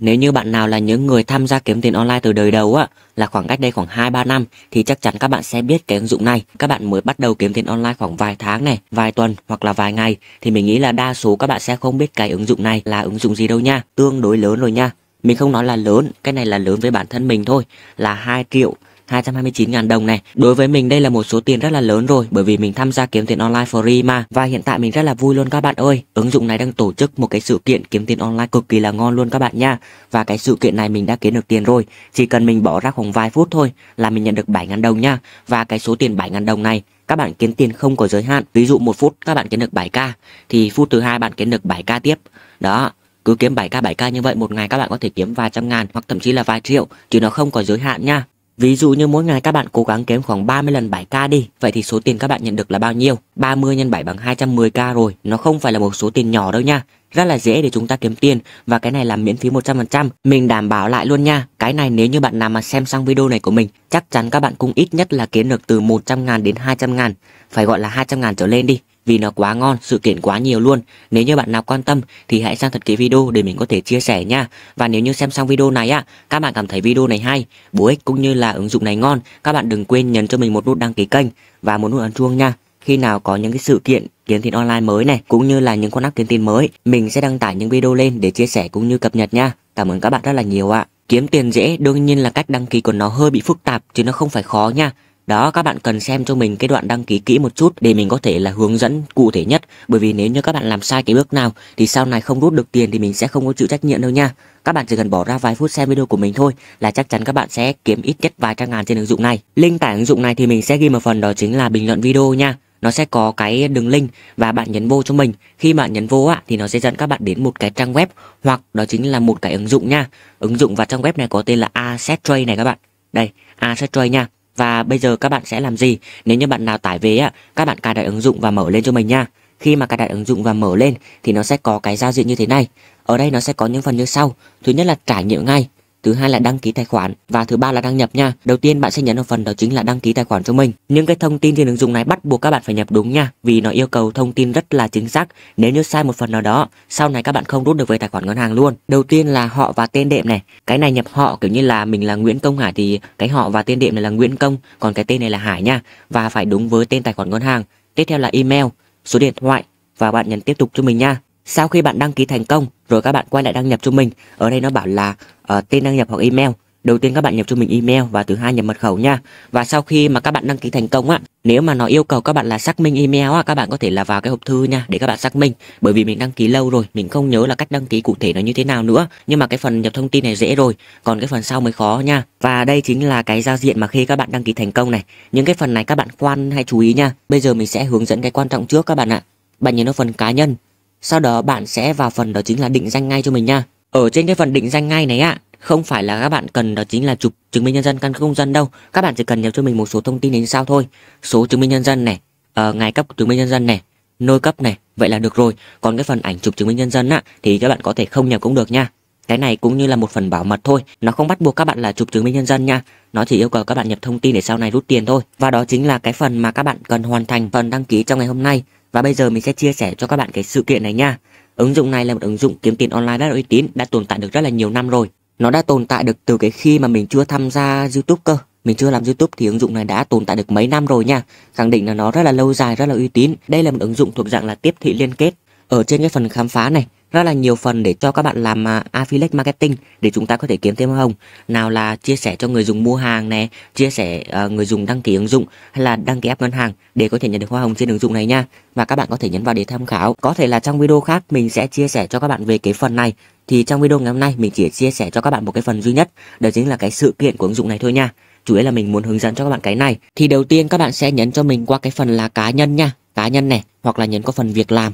Nếu như bạn nào là những người tham gia kiếm tiền online từ đời đầu á, là khoảng cách đây khoảng 2-3 năm thì chắc chắn các bạn sẽ biết cái ứng dụng này. Các bạn mới bắt đầu kiếm tiền online khoảng vài tháng này, vài tuần hoặc là vài ngày thì mình nghĩ là đa số các bạn sẽ không biết cái ứng dụng này là ứng dụng gì đâu nha. Tương đối lớn rồi nha. Mình không nói là lớn, cái này là lớn với bản thân mình thôi, là 2 triệu 229.000 đồng này. Đối với mình đây là một số tiền rất là lớn rồi bởi vì mình tham gia kiếm tiền online free mà và hiện tại mình rất là vui luôn các bạn ơi. Ứng dụng này đang tổ chức một cái sự kiện kiếm tiền online cực kỳ là ngon luôn các bạn nha. Và cái sự kiện này mình đã kiếm được tiền rồi. Chỉ cần mình bỏ ra khoảng vài phút thôi là mình nhận được 7.000 đồng nha. Và cái số tiền 7.000 đồng này các bạn kiếm tiền không có giới hạn. Ví dụ một phút các bạn kiếm được 7k thì phút thứ hai bạn kiếm được 7k tiếp. Đó, cứ kiếm 7k 7k như vậy một ngày các bạn có thể kiếm vài trăm ngàn hoặc thậm chí là vài triệu chứ nó không có giới hạn nha Ví dụ như mỗi ngày các bạn cố gắng kiếm khoảng 30 lần 7k đi, vậy thì số tiền các bạn nhận được là bao nhiêu? 30 x 7 bằng 210k rồi, nó không phải là một số tiền nhỏ đâu nha rất là dễ để chúng ta kiếm tiền và cái này là miễn phí 100%. Mình đảm bảo lại luôn nha. Cái này nếu như bạn nào mà xem xong video này của mình, chắc chắn các bạn cũng ít nhất là kiếm được từ 100 ngàn đến 200 ngàn, phải gọi là 200 ngàn trở lên đi vì nó quá ngon, sự kiện quá nhiều luôn. Nếu như bạn nào quan tâm thì hãy sang thật kỹ video để mình có thể chia sẻ nha. Và nếu như xem xong video này á, các bạn cảm thấy video này hay, bổ ích cũng như là ứng dụng này ngon, các bạn đừng quên nhấn cho mình một nút đăng ký kênh và một nút ấn chuông nha khi nào có những cái sự kiện kiếm tiền online mới này cũng như là những con app kiếm tiền mới mình sẽ đăng tải những video lên để chia sẻ cũng như cập nhật nha cảm ơn các bạn rất là nhiều ạ kiếm tiền dễ đương nhiên là cách đăng ký của nó hơi bị phức tạp chứ nó không phải khó nha đó các bạn cần xem cho mình cái đoạn đăng ký kỹ một chút để mình có thể là hướng dẫn cụ thể nhất bởi vì nếu như các bạn làm sai cái bước nào thì sau này không rút được tiền thì mình sẽ không có chịu trách nhiệm đâu nha các bạn chỉ cần bỏ ra vài phút xem video của mình thôi là chắc chắn các bạn sẽ kiếm ít nhất vài trăm ngàn trên ứng dụng này link tải ứng dụng này thì mình sẽ ghi một phần đó chính là bình luận video nha nó sẽ có cái đường link và bạn nhấn vô cho mình khi bạn nhấn vô ạ thì nó sẽ dẫn các bạn đến một cái trang web hoặc đó chính là một cái ứng dụng nha ứng dụng và trang web này có tên là Asset Trade này các bạn đây Asset Trade nha và bây giờ các bạn sẽ làm gì nếu như bạn nào tải về á các bạn cài đặt ứng dụng và mở lên cho mình nha khi mà cài đặt ứng dụng và mở lên thì nó sẽ có cái giao diện như thế này ở đây nó sẽ có những phần như sau thứ nhất là trải nghiệm ngay thứ hai là đăng ký tài khoản và thứ ba là đăng nhập nha. Đầu tiên bạn sẽ nhấn vào phần đó chính là đăng ký tài khoản cho mình. Những cái thông tin trên ứng dụng này bắt buộc các bạn phải nhập đúng nha, vì nó yêu cầu thông tin rất là chính xác. Nếu như sai một phần nào đó, sau này các bạn không rút được về tài khoản ngân hàng luôn. Đầu tiên là họ và tên đệm này. Cái này nhập họ kiểu như là mình là Nguyễn Công Hải thì cái họ và tên đệm này là Nguyễn Công, còn cái tên này là Hải nha và phải đúng với tên tài khoản ngân hàng. Tiếp theo là email, số điện thoại và bạn nhấn tiếp tục cho mình nha. Sau khi bạn đăng ký thành công rồi các bạn quay lại đăng nhập cho mình, ở đây nó bảo là uh, tên đăng nhập hoặc email. Đầu tiên các bạn nhập cho mình email và thứ hai nhập mật khẩu nha. Và sau khi mà các bạn đăng ký thành công á, nếu mà nó yêu cầu các bạn là xác minh email á, các bạn có thể là vào cái hộp thư nha để các bạn xác minh. Bởi vì mình đăng ký lâu rồi, mình không nhớ là cách đăng ký cụ thể nó như thế nào nữa. Nhưng mà cái phần nhập thông tin này dễ rồi, còn cái phần sau mới khó nha. Và đây chính là cái giao diện mà khi các bạn đăng ký thành công này. Những cái phần này các bạn quan hay chú ý nha. Bây giờ mình sẽ hướng dẫn cái quan trọng trước các bạn ạ. Bạn nhấn vào phần cá nhân sau đó bạn sẽ vào phần đó chính là định danh ngay cho mình nha. Ở trên cái phần định danh ngay này ạ, không phải là các bạn cần đó chính là chụp chứng minh nhân dân căn cước công dân đâu. Các bạn chỉ cần nhập cho mình một số thông tin đến sau thôi. Số chứng minh nhân dân này, uh, ngày cấp chứng minh nhân dân này, nôi cấp này, vậy là được rồi. Còn cái phần ảnh chụp chứng minh nhân dân á thì các bạn có thể không nhập cũng được nha. Cái này cũng như là một phần bảo mật thôi, nó không bắt buộc các bạn là chụp chứng minh nhân dân nha. Nó chỉ yêu cầu các bạn nhập thông tin để sau này rút tiền thôi. Và đó chính là cái phần mà các bạn cần hoàn thành phần đăng ký trong ngày hôm nay. Và bây giờ mình sẽ chia sẻ cho các bạn cái sự kiện này nha. Ứng dụng này là một ứng dụng kiếm tiền online rất là uy tín, đã tồn tại được rất là nhiều năm rồi. Nó đã tồn tại được từ cái khi mà mình chưa tham gia YouTube cơ. Mình chưa làm YouTube thì ứng dụng này đã tồn tại được mấy năm rồi nha. Khẳng định là nó rất là lâu dài, rất là uy tín. Đây là một ứng dụng thuộc dạng là tiếp thị liên kết. Ở trên cái phần khám phá này rất là nhiều phần để cho các bạn làm à, affiliate marketing để chúng ta có thể kiếm thêm hồng. Nào là chia sẻ cho người dùng mua hàng này, chia sẻ uh, người dùng đăng ký ứng dụng hay là đăng ký app ngân hàng để có thể nhận được hoa hồng trên ứng dụng này nha. Và các bạn có thể nhấn vào để tham khảo. Có thể là trong video khác mình sẽ chia sẻ cho các bạn về cái phần này. Thì trong video ngày hôm nay mình chỉ chia sẻ cho các bạn một cái phần duy nhất, đó chính là cái sự kiện của ứng dụng này thôi nha. Chủ yếu là mình muốn hướng dẫn cho các bạn cái này. Thì đầu tiên các bạn sẽ nhấn cho mình qua cái phần là cá nhân nha, cá nhân này hoặc là nhấn qua phần việc làm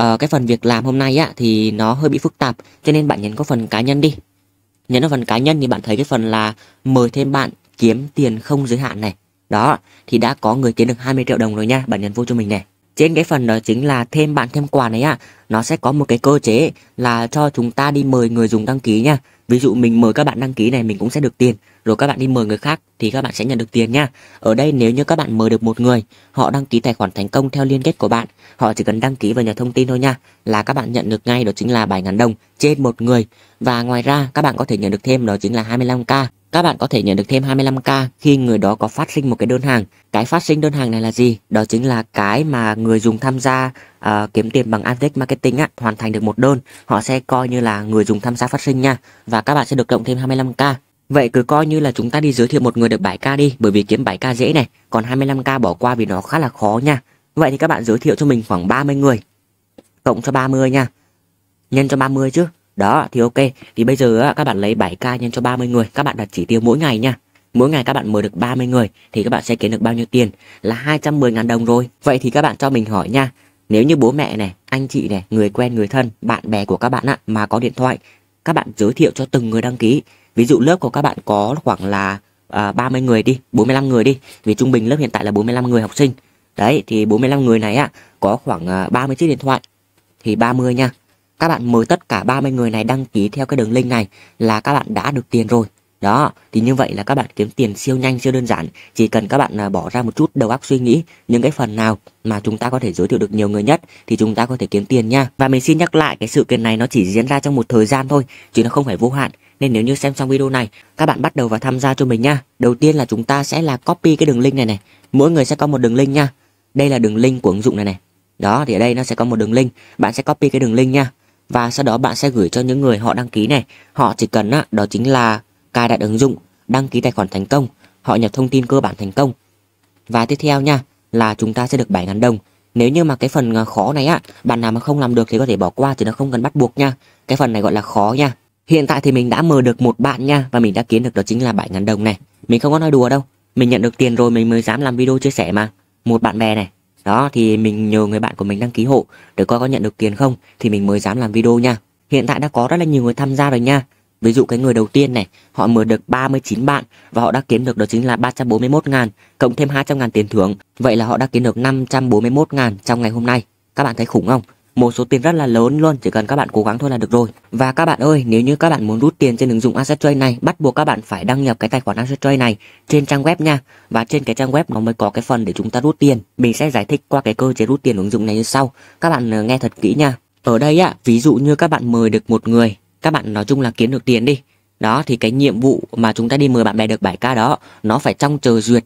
Ờ, cái phần việc làm hôm nay á thì nó hơi bị phức tạp cho nên bạn nhấn có phần cá nhân đi nhấn vào phần cá nhân thì bạn thấy cái phần là mời thêm bạn kiếm tiền không giới hạn này đó thì đã có người kiếm được 20 triệu đồng rồi nha bạn nhấn vô cho mình này trên cái phần đó chính là thêm bạn thêm quà này á nó sẽ có một cái cơ chế là cho chúng ta đi mời người dùng đăng ký nha ví dụ mình mời các bạn đăng ký này mình cũng sẽ được tiền rồi các bạn đi mời người khác thì các bạn sẽ nhận được tiền nha. Ở đây nếu như các bạn mời được một người, họ đăng ký tài khoản thành công theo liên kết của bạn, họ chỉ cần đăng ký và nhà thông tin thôi nha, là các bạn nhận được ngay đó chính là 7.000 đồng trên một người. Và ngoài ra các bạn có thể nhận được thêm đó chính là 25k các bạn có thể nhận được thêm 25k khi người đó có phát sinh một cái đơn hàng. Cái phát sinh đơn hàng này là gì? Đó chính là cái mà người dùng tham gia uh, kiếm tiền bằng Adtech Marketing á, hoàn thành được một đơn, họ sẽ coi như là người dùng tham gia phát sinh nha. Và các bạn sẽ được cộng thêm 25k. Vậy cứ coi như là chúng ta đi giới thiệu một người được 7k đi bởi vì kiếm 7k dễ này, còn 25k bỏ qua vì nó khá là khó nha. Vậy thì các bạn giới thiệu cho mình khoảng 30 người. Cộng cho 30 nha. Nhân cho 30 chứ. Đó thì ok. Thì bây giờ các bạn lấy 7k nhân cho 30 người, các bạn đặt chỉ tiêu mỗi ngày nha. Mỗi ngày các bạn mời được 30 người thì các bạn sẽ kiếm được bao nhiêu tiền? Là 210.000 đồng rồi. Vậy thì các bạn cho mình hỏi nha. Nếu như bố mẹ này, anh chị này, người quen người thân, bạn bè của các bạn ạ mà có điện thoại, các bạn giới thiệu cho từng người đăng ký ví dụ lớp của các bạn có khoảng là uh, à, 30 người đi 45 người đi vì trung bình lớp hiện tại là 45 người học sinh đấy thì 45 người này á có khoảng uh, à, 30 chiếc điện thoại thì 30 nha các bạn mời tất cả 30 người này đăng ký theo cái đường link này là các bạn đã được tiền rồi đó thì như vậy là các bạn kiếm tiền siêu nhanh siêu đơn giản chỉ cần các bạn à, bỏ ra một chút đầu óc suy nghĩ những cái phần nào mà chúng ta có thể giới thiệu được nhiều người nhất thì chúng ta có thể kiếm tiền nha và mình xin nhắc lại cái sự kiện này nó chỉ diễn ra trong một thời gian thôi chứ nó không phải vô hạn nên nếu như xem xong video này, các bạn bắt đầu vào tham gia cho mình nha. Đầu tiên là chúng ta sẽ là copy cái đường link này này. Mỗi người sẽ có một đường link nha. Đây là đường link của ứng dụng này này. Đó thì ở đây nó sẽ có một đường link, bạn sẽ copy cái đường link nha. Và sau đó bạn sẽ gửi cho những người họ đăng ký này, họ chỉ cần á đó chính là cài đặt ứng dụng, đăng ký tài khoản thành công, họ nhập thông tin cơ bản thành công. Và tiếp theo nha là chúng ta sẽ được 7.000 đồng. Nếu như mà cái phần à, khó này á, bạn nào mà không làm được thì có thể bỏ qua thì nó không cần bắt buộc nha. Cái phần này gọi là khó nha. Hiện tại thì mình đã mời được một bạn nha và mình đã kiếm được đó chính là 7.000 đồng này. Mình không có nói đùa đâu. Mình nhận được tiền rồi mình mới dám làm video chia sẻ mà. Một bạn bè này. Đó thì mình nhờ người bạn của mình đăng ký hộ để coi có nhận được tiền không thì mình mới dám làm video nha. Hiện tại đã có rất là nhiều người tham gia rồi nha. Ví dụ cái người đầu tiên này, họ mở được 39 bạn và họ đã kiếm được đó chính là 341 ngàn cộng thêm 200 ngàn tiền thưởng. Vậy là họ đã kiếm được 541 ngàn trong ngày hôm nay. Các bạn thấy khủng không? một số tiền rất là lớn luôn chỉ cần các bạn cố gắng thôi là được rồi và các bạn ơi nếu như các bạn muốn rút tiền trên ứng dụng asset trade này bắt buộc các bạn phải đăng nhập cái tài khoản asset trade này trên trang web nha và trên cái trang web nó mới có cái phần để chúng ta rút tiền mình sẽ giải thích qua cái cơ chế rút tiền ứng dụng này như sau các bạn ờ, nghe thật kỹ nha ở đây á ví dụ như các bạn mời được một người các bạn nói chung là kiếm được tiền đi đó thì cái nhiệm vụ mà chúng ta đi mời bạn bè được 7k đó nó phải trong chờ duyệt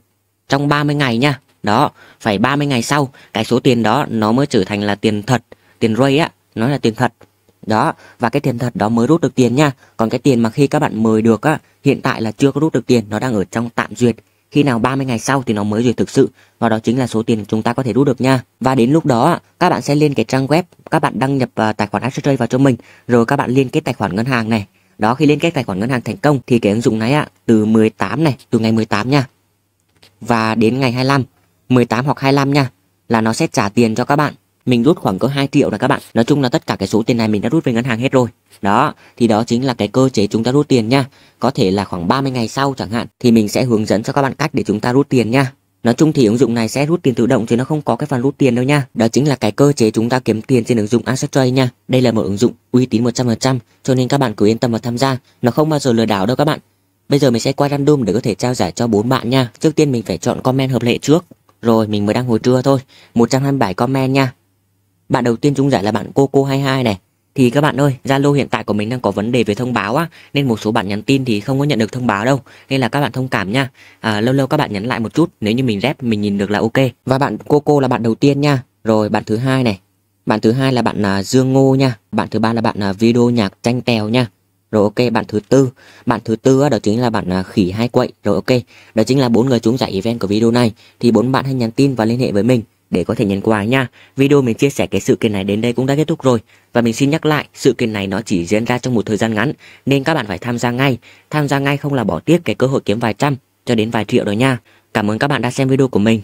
trong 30 ngày nha đó phải 30 ngày sau cái số tiền đó nó mới trở thành là tiền thật tiền ray á nó là tiền thật đó và cái tiền thật đó mới rút được tiền nha còn cái tiền mà khi các bạn mời được á hiện tại là chưa có rút được tiền nó đang ở trong tạm duyệt khi nào 30 ngày sau thì nó mới duyệt thực sự và đó chính là số tiền chúng ta có thể rút được nha và đến lúc đó các bạn sẽ lên cái trang web các bạn đăng nhập tài khoản AstroTrade vào cho mình rồi các bạn liên kết tài khoản ngân hàng này đó khi liên kết tài khoản ngân hàng thành công thì cái ứng dụng này á từ 18 này từ ngày 18 nha và đến ngày 25 18 hoặc 25 nha là nó sẽ trả tiền cho các bạn mình rút khoảng có 2 triệu là các bạn nói chung là tất cả cái số tiền này mình đã rút về ngân hàng hết rồi đó thì đó chính là cái cơ chế chúng ta rút tiền nha có thể là khoảng 30 ngày sau chẳng hạn thì mình sẽ hướng dẫn cho các bạn cách để chúng ta rút tiền nha Nói chung thì ứng dụng này sẽ rút tiền tự động chứ nó không có cái phần rút tiền đâu nha. Đó chính là cái cơ chế chúng ta kiếm tiền trên ứng dụng Assetray nha. Đây là một ứng dụng uy tín 100% cho nên các bạn cứ yên tâm mà tham gia. Nó không bao giờ lừa đảo đâu các bạn. Bây giờ mình sẽ qua random để có thể trao giải cho bốn bạn nha. Trước tiên mình phải chọn comment hợp lệ trước. Rồi mình mới đang hồi trưa thôi. 127 comment nha. Bạn đầu tiên trúng giải là bạn Coco22 này. Thì các bạn ơi, Zalo hiện tại của mình đang có vấn đề về thông báo á, nên một số bạn nhắn tin thì không có nhận được thông báo đâu. Nên là các bạn thông cảm nha. À, lâu lâu các bạn nhắn lại một chút, nếu như mình rep mình nhìn được là ok. Và bạn Coco là bạn đầu tiên nha. Rồi bạn thứ hai này. Bạn thứ hai là bạn là Dương Ngô nha. Bạn thứ ba là bạn là video nhạc tranh tèo nha. Rồi ok, bạn thứ tư, bạn thứ tư đó chính là bạn à, khỉ hai quậy. Rồi ok, đó chính là bốn người trúng giải event của video này. Thì bốn bạn hãy nhắn tin và liên hệ với mình để có thể nhận quà nha. Video mình chia sẻ cái sự kiện này đến đây cũng đã kết thúc rồi. Và mình xin nhắc lại, sự kiện này nó chỉ diễn ra trong một thời gian ngắn nên các bạn phải tham gia ngay. Tham gia ngay không là bỏ tiếc cái cơ hội kiếm vài trăm cho đến vài triệu rồi nha. Cảm ơn các bạn đã xem video của mình.